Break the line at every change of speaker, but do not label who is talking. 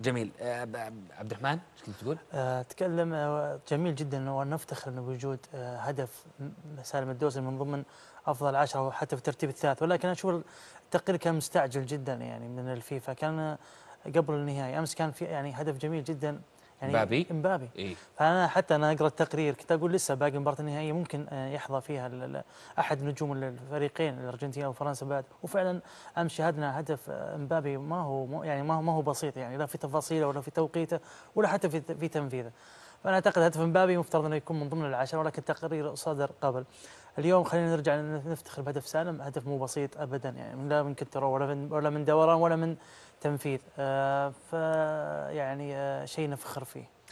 جميل آه، عبد الرحمن ايش كنت تقول؟
آه، اتكلم آه، جميل جدا ونفتخر بوجود هدف سالم الدوسري من ضمن افضل عشره وحتى في الترتيب الثالث ولكن اشوف التقرير كان مستعجل جدا يعني من الفيفا كان قبل النهائي امس كان في يعني هدف جميل جدا يعني مبابي مبابي إيه؟ فانا حتى انا اقرا التقرير كنت اقول لسه باقي مباراه النهائيه ممكن آه، يحظى فيها احد نجوم الفريقين الارجنتين او فرنسا بعد وفعلا امس شاهدنا هدف آه، مبابي ما هو يعني ما هو ما هو بسيط يعني لا في تفاصيله ولا في توقيته ولا حتى في في تنفيذه فانا اعتقد هدف مبابي مفترض انه يكون من ضمن العشره ولكن تقرير صدر قبل اليوم خلينا نرجع نفتخر بهدف سالم هدف مو بسيط ابدا يعني لا من كتره ولا من ولا من دوران ولا من تنفيذ آه، فيعني آه، شيء نفخر فيه